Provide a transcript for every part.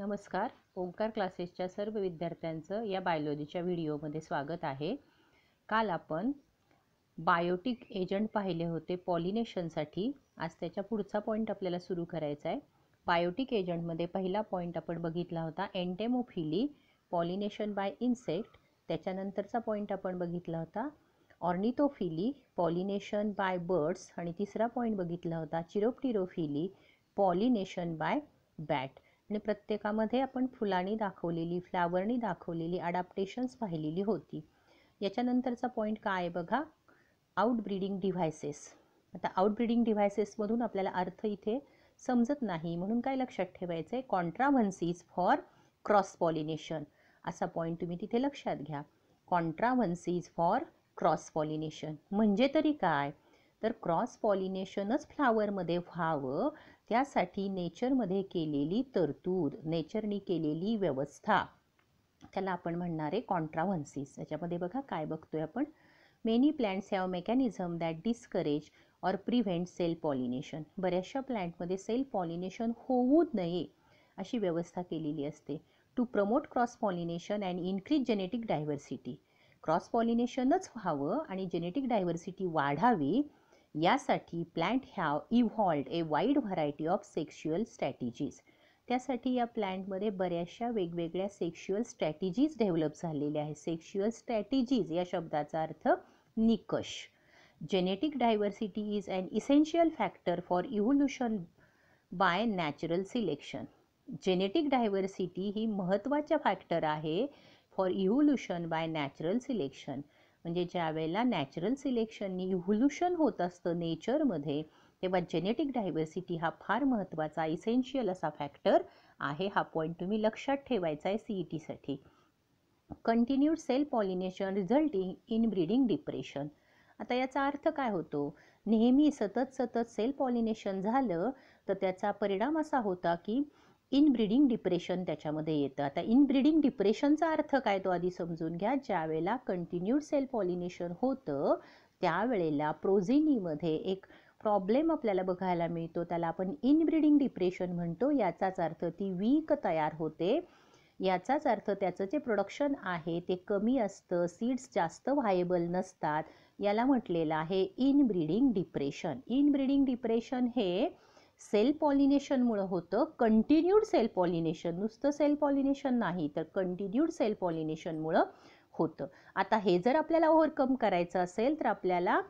नमस्कार ओंकार क्लासेसच्या सर्व विद्यार्थ्यांचं या बायोलॉजीच्या व्हिडिओमध्ये स्वागत आहे काल आपण बायोटिक एजंट पाहिले होते पॉलिनेशनसाठी आज त्याच्या पुढचा पॉईंट आपल्याला सुरू करायचा आहे बायोटिक एजंटमध्ये पहिला पॉईंट आपण बघितला होता एन्टेमोफिली पॉलिनेशन बाय इन्सेक्ट त्याच्यानंतरचा पॉईंट आपण बघितला होता ऑर्निथोफिली पॉलिनेशन बाय बर्ड्स आणि तिसरा पॉईंट बघितला होता चिरोप्टिरोफिली पॉलिनेशन बाय बॅट आणि प्रत्येकामध्ये आपण फुलांनी दाखवलेली फ्लावरनी दाखवलेली अडाप्टेशन्स पाहिलेली होती याच्यानंतरचा पॉईंट काय बघा आउटब्रीडिंग डिव्हायसेस आता आउटब्रीडिंग डिव्हायसेसमधून आपल्याला अर्थ इथे समजत नाही म्हणून काय लक्षात ठेवायचं आहे कॉन्ट्राव्हन्सीज फॉर क्रॉस पॉलिनेशन असा पॉईंट तुम्ही तिथे लक्षात घ्या कॉन्ट्राव्हन्सीज फॉर क्रॉस पॉलिनेशन म्हणजे तरी काय तर क्रॉस पॉलिनेशनच फ्लावरमध्ये व्हावं त्यासाठी नेचरमध्ये केलेली तरतूद नेचरनी केलेली व्यवस्था त्याला आपण आहे कॉन्ट्राव्हन्सीस याच्यामध्ये बघा काय बघतोय आपण many plants have mechanism that discourage or prevent self pollination बऱ्याचशा प्लॅन्टमध्ये सेल पॉलिनेशन होऊ नये अशी व्यवस्था केलेली असते to promote cross pollination and increase genetic diversity cross पॉलिनेशनच व्हावं आणि जेनेटिक डायव्हर्सिटी वाढावी यासाठी plant have evolved a wide variety of sexual strategies त्यासाठी या प्लॅन्टमध्ये बऱ्याचशा वेगवेगळ्या सेक्शुअल स्ट्रॅटेजीज डेव्हलप झालेल्या आहेत सेक्शुअल स्ट्रॅटेजीज या शब्दाचा अर्थ निकष genetic diversity is and essential factor for evolution by natural selection genetic diversity ही महत्त्वाचा फॅक्टर आहे for evolution by natural selection म्हणजे ज्या वेळेला नॅचरल सिलेक्शननी इव्होल्युशन होत असतं नेचरमध्ये तेव्हा जेनेटिक डायव्हर्सिटी हा फार महत्त्वाचा इसेन्शियल असा फॅक्टर आहे हा पॉईंट तुम्ही लक्षात ठेवायचा आहे सी ई टीसाठी continued self pollination resulting inbreeding depression आता याचा अर्थ काय होतो नेहमी सतत सतत सेल पॉलिनेशन झालं तर त्याचा परिणाम असा होता की इनब्रीडिंग डिप्रेशन त्याच्यामध्ये येतं आता इनब्रीडिंग डिप्रेशनचा अर्थ काय तो आधी समजून घ्या ज्यावेळेला कंटिन्यूड सेल पॉलिनेशन होतं त्यावेळेला प्रोझिनीमध्ये एक प्रॉब्लेम आपल्याला बघायला मिळतो त्याला आपण इनब्रीडिंग डिप्रेशन म्हणतो याचाच अर्थ ती वीक तयार होते याचाच अर्थ त्याचं जे प्रोडक्शन आहे ते कमी असतं सीड्स जास्त व्हायबल नसतात याला म्हटलेलं आहे इनब्रीडिंग डिप्रेशन इनब्रीडिंग डिप्रेशन हे सेल पॉलिनेशनमुळं होतं कंटिन्यूड सेल पॉलिनेशन नुसतं सेल पॉलिनेशन नाही तर कंटिन्यूड सेल पॉलिनेशनमुळं होतं आता हे जर आपल्याला ओव्हरकम करायचं असेल तर आपल्याला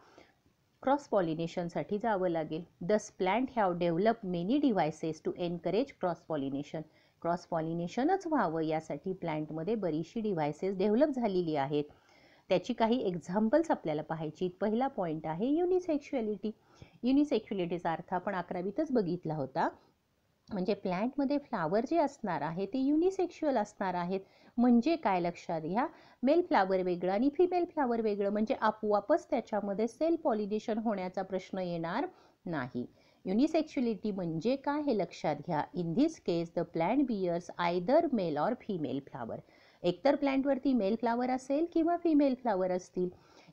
क्रॉस पॉलिनेशनसाठी जावं लागेल thus plant have develop many devices to encourage cross pollination cross पॉलिनेशनच व्हावं यासाठी प्लॅन्टमध्ये बरीचशी डिव्हायसेस डेव्हलप झालेली आहेत त्याची काही एक्झाम्पल्स आपल्याला पाहायची पहिला पॉईंट आहे युनिसेक्शुअलिटी युनिसेक्शुअलिटीचा अर्थ आपण अकरावीतच बघितला होता म्हणजे प्लॅन्टमध्ये फ्लावर जे असणार आहे ते युनिसेक्शुअल असणार आहेत म्हणजे काय लक्षात घ्या मेल फ्लावर वेगळं आणि फिमेल फ्लावर वेगळं म्हणजे आपोआपच त्याच्यामध्ये सेल पॉलिनेशन होण्याचा प्रश्न येणार नाही युनिसेक्शुअलिटी म्हणजे काय हे लक्षात घ्या in this case the plant bears either male or female flower एकतर प्लॅन्टवरती मेल फ्लावर असेल किंवा फिमेल फ्लावर असतील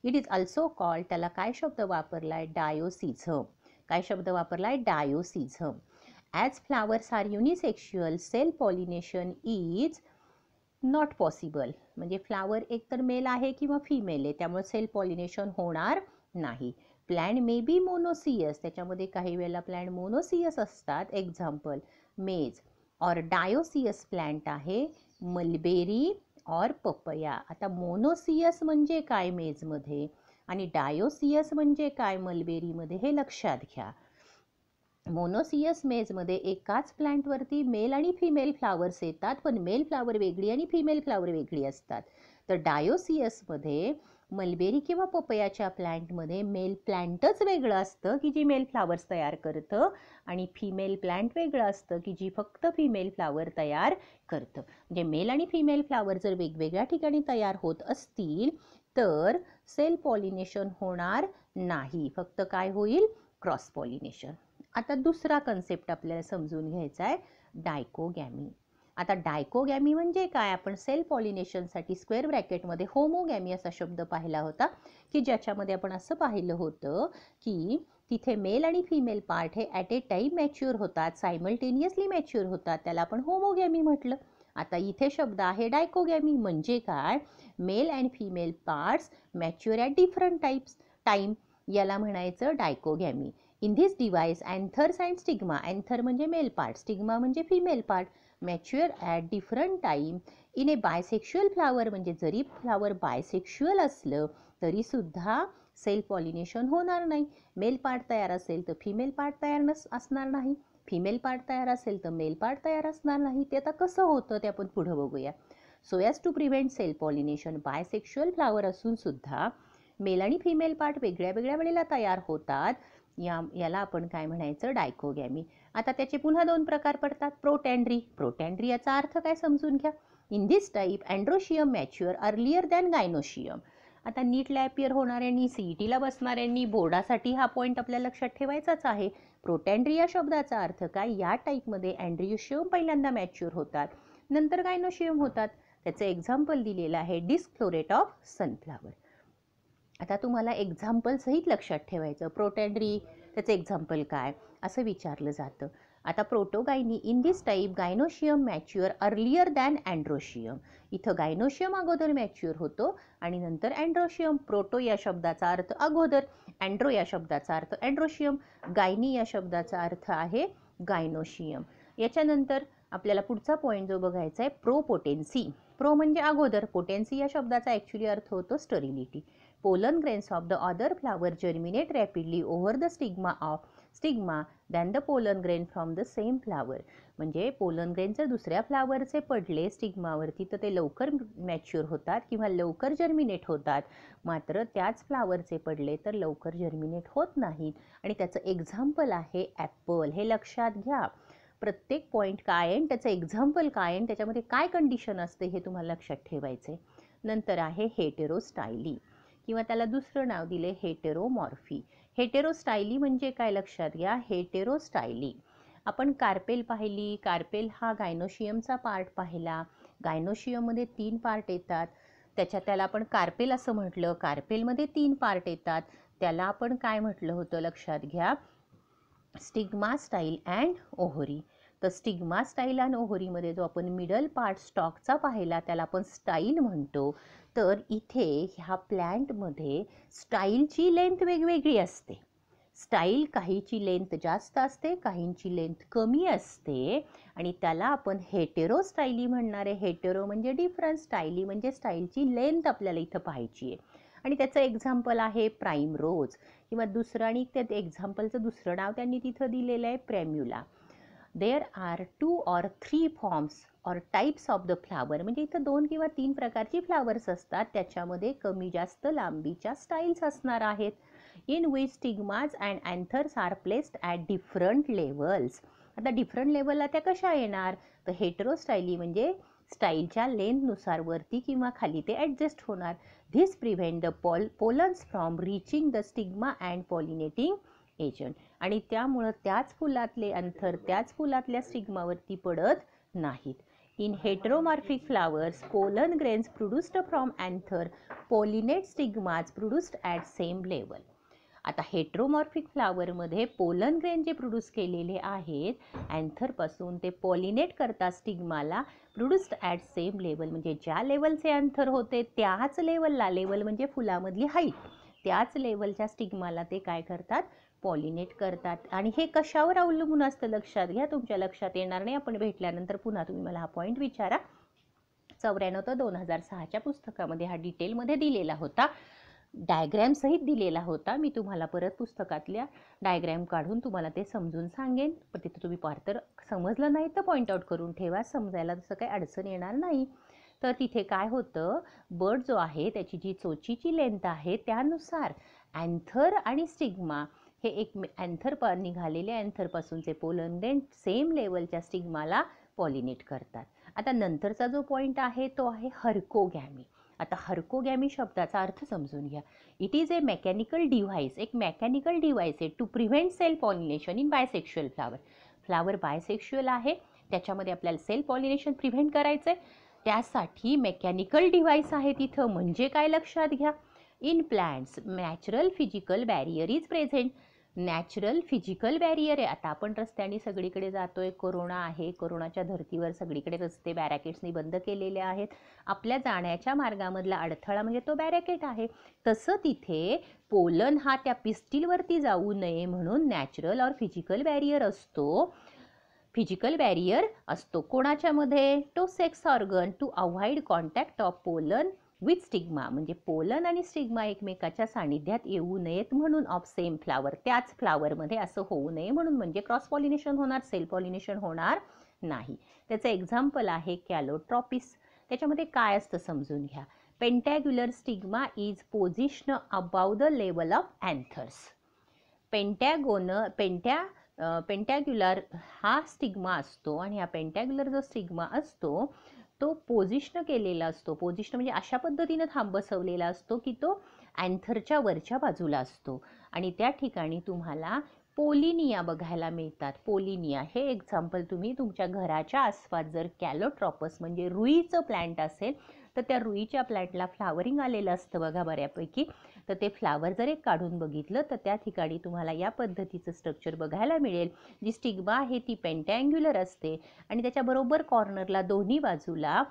इट इज अल्सो कॉल्ड त्याला काय शब्द वापरलाय आहे डायोसिझम काय शब्द वापरला आहे dioecism as flowers are unisexual self pollination is not possible म्हणजे फ्लावर एकतर मेल आहे किंवा फिमेल आहे त्यामुळे सेल पॉलिनेशन होणार नाही प्लॅन्ट मे बी मोनोसियस त्याच्यामध्ये काही वेळेला प्लॅन्ट मोनोसियस असतात example maize or dioecious plant आहे मलबेरी और पपया आता मोनोसियस म्हणजे काय मेजमध्ये आणि डायोसियस म्हणजे काय मलबेरीमध्ये हे लक्षात घ्या मोनोसियस मेजमध्ये एकाच प्लांटवरती मेल आणि फिमेल फ्लावर्स येतात पण मेल फ्लावर वेगळी आणि फिमेल फ्लावर वेगळी असतात तर डायोसियसमध्ये मलबेरी किंवा पपयाच्या प्लांटमध्ये मेल प्लॅन्टच वेगळं असतं की जी मेल फ्लावर्स तयार करतं आणि फिमेल प्लॅन्ट वेगळं असतं की जी फक्त फिमेल फ्लावर तयार करतं म्हणजे मेल आणि फिमेल फ्लावर जर वेगवेगळ्या ठिकाणी तयार होत असतील तर सेल पॉलिनेशन होणार नाही फक्त काय होईल क्रॉस पॉलिनेशन आता दुसरा कन्सेप्ट आपल्याला समजून घ्यायचा आहे डायकोगॅमी आता डायकोगॅमी म्हणजे काय आपण सेल पॉलिनेशनसाठी स्क्वेअर ब्रॅकेटमध्ये होमोगॅमी असा शब्द पाहिला होता की ज्याच्यामध्ये आपण असं पाहिलं होतं की तिथे मेल आणि फिमेल पार्ट हे ॲट ए टाईम मॅच्युअर होतात सायमल्टेनियसली मॅच्युअर होतात त्याला आपण होमोगॅमी म्हटलं आता इथे शब्द आहे डायकोगॅमी म्हणजे काय male and female parts mature at different types time याला म्हणायचं dichogamy in this device anthers and stigma anther म्हणजे मेल पार्ट स्टिग्मा म्हणजे female part mature at different time in a bisexual flower म्हणजे जरी flower bisexual असलं तरीसुद्धा sale pollination होणार नाही मेल पार्ट तयार असेल तर फिमेल पार्ट तयार नस असणार नाही फिमेल पार्ट तयार असेल तर मेल पार्ट तयार असणार नाही ते आता कसं होतं ते आपण पुढं बघूया so as to prevent self pollination bisexual flower असूनसुद्धा मेल आणि फिमेल पार्ट वेगळ्या वेगळ्या वेळेला तयार होतात या याला आपण काय म्हणायचं डायकोगॅमी आता त्याचे पुन्हा दोन प्रकार पडतात प्रोटँड्री प्रोटँड्री याचा अर्थ काय समजून घ्या in this type androecium mature earlier than gynoecium आता नीट लॅपियर होणाऱ्यांनी सी ई e टीला बसणाऱ्यांनी बोर्डासाठी हा पॉईंट आपल्या लक्षात ठेवायचाच आहे प्रोटँड्री या शब्दाचा अर्थ काय या टाईपमध्ये अँड्रियोशियम पहिल्यांदा मॅच्युअर होतात नंतर गायनोशियम होतात त्याचं एक्झाम्पल दिलेलं आहे डिस्क्लोरेट ऑफ सनफ्लावर आता तुम्हाला एक्झाम्पल सहित लक्षात ठेवायचं प्रोटँड्री त्याचं एक्झाम्पल काय असं विचारलं जातं आता protogyny in this type gynoecium mature earlier than androecium इथं गायनोशियम अगोदर मॅच्युअर होतो आणि नंतर अँड्रोशियम प्रोटो या शब्दाचा अर्थ अगोदर अँड्रो या शब्दाचा अर्थ अँड्रोशियम गायनी या शब्दाचा अर्थ आहे गायनोशियम याच्यानंतर आपल्याला पुढचा पॉईंट जो बघायचा आहे प्रो पोटेन्सी प्रो म्हणजे अगोदर पोटेन्सी या शब्दाचा ॲक्च्युली अर्थ होतो sterility pollen grains of the other flower germinate rapidly over the stigma of stigma than the pollen grain from the same flower म्हणजे पोलन ग्रेन जर दुसऱ्या फ्लावरचे पडले स्टिग्मावरती तर ते लवकर मॅच्युअर होतात किंवा लवकर जर्मिनेट होतात मात्र त्याच फ्लावरचे पडले तर लवकर जर्मिनेट होत नाहीत आणि त्याचं एक्झाम्पल आहे ॲपल हे लक्षात घ्या प्रत्येक पॉईंट काय आहे त्याचं एक्झाम्पल काय आहे त्याच्यामध्ये काय कंडिशन असते हे तुम्हाला लक्षात ठेवायचे नंतर आहे स्टायली किंवा त्याला दुसरं नाव दिले हेटेरोमॉर्फी हेटेरोस्टायली म्हणजे काय लक्षात घ्या हेटेरोस्टायली आपण कार्पेल पाहिली कार्पेल हा गायनोशियमचा पार्ट पाहिला गायनोशियममध्ये तीन पार्ट येतात त्याच्यात त्याला आपण कार्पेल असं म्हटलं कार्पेलमध्ये तीन पार्ट येतात त्याला आपण काय म्हटलं होतं लक्षात घ्या स्टिग्मा स्टाईल अँड ओहोरी तर स्टिग्मा स्टाईल आणि ओहरीमध्ये जो आपण मिडल पार्ट स्टॉकचा पाहिला त्याला आपण स्टाईल म्हणतो तर इथे ह्या प्लॅन्टमध्ये स्टाईलची लेंथ वेगवेगळी असते स्टाईल काहीची लेंथ जास्त असते काहींची लेंथ कमी असते आणि त्याला आपण हेटेरो स्टाईली म्हणणारे हेटेरो म्हणजे डिफरंट स्टाईली म्हणजे स्टाईलची लेंथ आपल्याला इथं पाहायची आहे आणि त्याचं एक्झाम्पल आहे प्राईम रोज किंवा दुसरं आणि त्या एक्झाम्पलचं दुसरं नाव त्यांनी तिथं दिलेलं आहे primula there are two or three forms or types of the flower म्हणजे इथं दोन किंवा तीन प्रकारची फ्लावर्स असतात त्याच्यामध्ये कमी जास्त लांबीच्या स्टाईल्स असणार आहेत in which stigmas and anthers are placed at different levels आता डिफरंट लेवलला त्या कशा येणार तर हेटरो स्टाईली म्हणजे स्टाईलच्या लेंथनुसार वरती किंवा खाली ते ॲडजस्ट होणार this prevent the poll pollens from reaching the stigma and pollinating agent आणि त्यामुळं त्याच फुलातले अंथर त्याच फुलातल्या स्टिग्मावरती पडत नाहीत in heteromorphic flowers pollen grains produced from anther pollinate stigmas produced at same level आता हेट्रोमॉर्फिक फ्लावरमध्ये पोलन ग्रेन जे प्रोड्यूस केलेले आहेत अँथरपासून ते पॉलिनेट करता स्टिग्माला प्रोड्युस्ड ॲट सेम लेवल म्हणजे ज्या लेवलचे अँथर होते त्याच लेवलला लेवल म्हणजे फुलामधली हाईट त्याच लेवलच्या स्टिग्माला ते काय करतात पॉलिनेट करतात आणि हे कशावर अवलंबून असतं लक्षात घ्या तुमच्या लक्षात येणार नाही आपण भेटल्यानंतर पुन्हा तुम्ही मला हा पॉईंट विचारा चौऱ्याण्णव तर दोन हजार सहाच्या पुस्तकामध्ये हा डिटेलमध्ये दिलेला होता डायग्रॅमसहित दिलेला होता मी तुम्हाला परत पुस्तकातल्या डायग्रॅम काढून तुम्हाला ते समजून सांगेन पण तिथे तुम्ही पार तर समजलं नाही तर पॉईंट आउट करून ठेवा समजायला तसं काही अडचण येणार नाही तर तिथे काय होतं बर्ड जो आहे त्याची जी चोचीची लेंथ आहे त्यानुसार अँथर आणि स्टिग्मा हे एक अँथर निघालेले निघालेल्या अँथरपासूनचे पोलन देन सेम लेवलच्या स्टिग्माला पॉलिनेट करतात आता नंतरचा जो पॉईंट आहे तो आहे हर्कोगॅमी आता हर्कोगॅमी शब्दाचा अर्थ समजून घ्या it is a mechanical device एक मेकॅनिकल डिव्हाइस आहे to prevent self pollination in bisexual flower flower bisexual आहे त्याच्यामध्ये आपल्याला सेल पॉलिनेशन प्रिव्हेंट करायचं आहे त्यासाठी मेकॅनिकल डिव्हाइस आहे तिथं म्हणजे काय लक्षात घ्या in plants natural physical barrier is present natural physical barrier आहे आता आपण रस्त्याने सगळीकडे जातो आहे कोरोना आहे कोरोनाच्या धर्तीवर सगळीकडे रस्ते बॅरॅकेट्सनी बंद केलेले आहेत आपल्या जाण्याच्या मार्गामधला अडथळा म्हणजे तो बॅरॅकेट आहे तसं तिथे पोलन हा त्या पिस्टीलवरती जाऊ नये म्हणून नॅचरल और फिजिकल बॅरियर असतो फिजिकल बॅरियर असतो कोणाच्यामध्ये two sex organ to avoid contact of pollen with stigma म्हणजे पोलन आणि स्टिग्मा एकमेकाच्या सानिध्यात येऊ नयेत म्हणून ऑफ सेम फ्लावर त्याच फ्लावरमध्ये असं होऊ नये म्हणून म्हणजे क्रॉस पॉलिनेशन होणार सेल पॉलिनेशन होणार नाही त्याचं एक्झाम्पल आहे कॅलोट्रॉपिस त्याच्यामध्ये काय असतं समजून घ्या pentangular stigma is position above the level of anthers pentagon पेंट्या पेंटॅग्युलर हा स्टिग्मा असतो आणि हा पेंटॅग्युलर जो स्टिग्मा असतो तो पोझिशन केलेला असतो पोझिशन म्हणजे अशा पद्धतीनं थांब बसवलेला असतो की तो अँथरच्या वरच्या बाजूला असतो आणि त्या ठिकाणी तुम्हाला पोलिनिया बघायला मिळतात पोलिनिया हे एक्झाम्पल तुम्ही तुमच्या घराच्या आसपास जर कॅलोट्रॉपस म्हणजे रुईचं प्लॅन्ट असेल तर त्या रुईच्या प्लॅटला फ्लावरिंग आलेलं असतं बघा बऱ्यापैकी तर ते फ्लावर जर एक काढून बघितलं तर त्या ठिकाणी तुम्हाला या पद्धतीचं स्ट्रक्चर बघायला मिळेल जी स्टिग्मा आहे ती पेंटॅंग्युलर असते आणि त्याच्याबरोबर कॉर्नरला दोन्ही बाजूला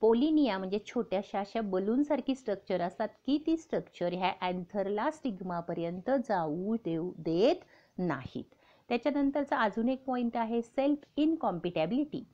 पोलिनिया म्हणजे छोट्याशा अशा बलूनसारखी स्ट्रक्चर असतात की ती स्ट्रक्चर ह्या अँथरला स्टिग्मापर्यंत जाऊ देऊ देत नाहीत त्याच्यानंतरचा अजून एक पॉईंट आहे सेल्फ इनकॉम्पिटॅबिलिटी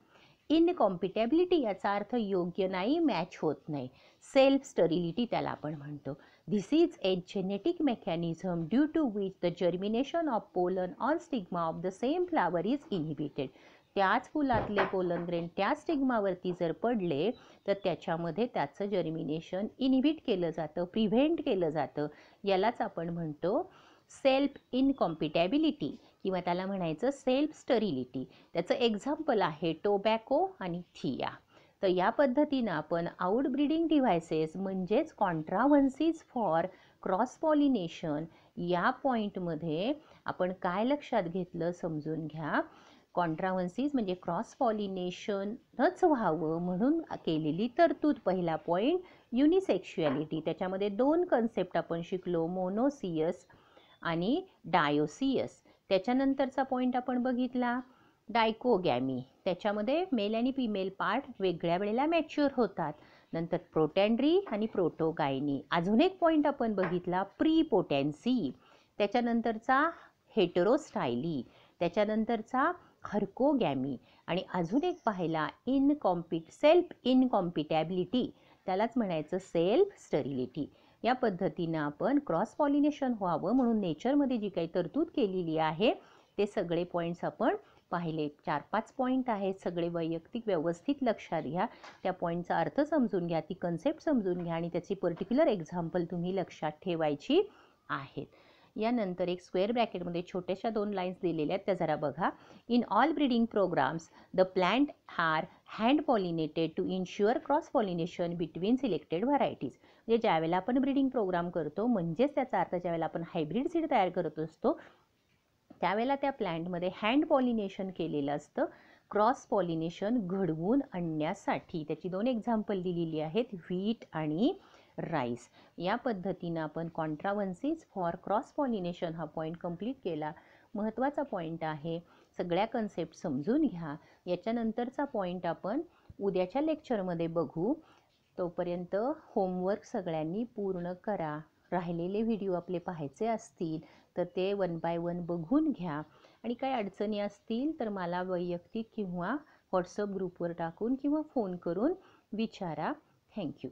इनकॉम्पिटेबिलिटी याचा अर्थ योग्य नाही मॅच होत नाही सेल्फ स्टरिलिटी त्याला आपण म्हणतो this is a genetic mechanism due to which the germination of pollen on stigma of the same flower is inhibited त्याच फुलातले पोलन ग्रेन त्याच स्टिग्मावरती जर पडले तर त्याच्यामध्ये त्याचं जर्मिनेशन इनहिबिट केलं जातं प्रिव्हेंट केलं जातं यालाच आपण म्हणतो सेल्फ इनकॉम्पिटेबिलिटी किंवा त्याला म्हणायचं सेल्फ स्टरिलिटी त्याचं एक्झाम्पल आहे टोबॅको आणि थिया तर या पद्धतीनं आपण आउटब्रीडिंग डिव्हायसेस म्हणजेच कॉन्ट्राव्हन्सीज फॉर क्रॉस पॉलिनेशन या पॉईंटमध्ये आपण काय लक्षात घेतलं समजून घ्या कॉन्ट्राव्हन्सीज म्हणजे क्रॉस पॉलिनेशनच व्हावं म्हणून केलेली तरतूद पहिला पॉईंट युनिसेक्शुॲलिटी त्याच्यामध्ये दोन कन्सेप्ट आपण शिकलो मोनोसियस आणि डायोसियस त्याच्यानंतरचा पॉईंट आपण बघितला डायकोगॅमी त्याच्यामध्ये मेल आणि फिमेल पार्ट वेगळ्या वेळेला मॅच्युअर होतात नंतर प्रोटँड्री आणि प्रोटोगायनी अजून एक पॉईंट आपण बघितला प्री पोटॅन्सी त्याच्यानंतरचा हेटरोस्टायली त्याच्यानंतरचा हर्कोगॅमी आणि अजून एक पाहिला इनकॉम्पिट सेल्फ इनकॉम्पिटॅबिलिटी त्यालाच म्हणायचं सेल्फ स्टरिलिटी या पद्धतीनं आपण क्रॉस पॉलिनेशन व्हावं म्हणून नेचरमध्ये जी काही तरतूद केलेली आहे ते सगळे पॉईंट्स आपण पाहिले चार पाच पॉईंट आहेत सगळे वैयक्तिक व्यवस्थित लक्षात घ्या त्या पॉईंटचा अर्थ समजून घ्या ती कन्सेप्ट समजून घ्या आणि त्याची पर्टिक्युलर एक्झाम्पल तुम्ही लक्षात ठेवायची आहेत यानंतर एक स्क्वेअर ब्रॅकेटमध्ये छोट्याशा दोन लाईन्स दिलेल्या आहेत त्या जरा बघा in all breeding programmes the plant are hand pollinated to ensure cross pollination between selected varieties म्हणजे ज्यावेळेला आपण ब्रीडिंग प्रोग्राम करतो म्हणजेच त्याचा अर्थ ज्यावेळेला आपण हायब्रिड सीड तयार करत असतो त्यावेळेला त्या प्लॅन्टमध्ये हँड पॉलिनेशन केलेलं असतं क्रॉस पॉलिनेशन घडवून आणण्यासाठी त्याची दोन एक्झाम्पल दिलेली आहेत व्हीट आणि राईस या पद्धतीनं आपण कॉन्ट्रावन्सीज फॉर क्रॉस पॉलिनेशन हा पॉईंट कंप्लीट केला महत्त्वाचा पॉईंट आहे सगळ्या कन्सेप्ट समजून घ्या याच्यानंतरचा पॉईंट आपण उद्याच्या लेक्चरमध्ये बघू तोपर्यंत होमवर्क सगळ्यांनी पूर्ण करा राहिलेले व्हिडिओ आपले पाहायचे असतील तर ते वन बाय वन बघून घ्या आणि काही अडचणी असतील तर मला वैयक्तिक किंवा व्हॉट्सअप ग्रुपवर टाकून किंवा फोन करून विचारा थँक्यू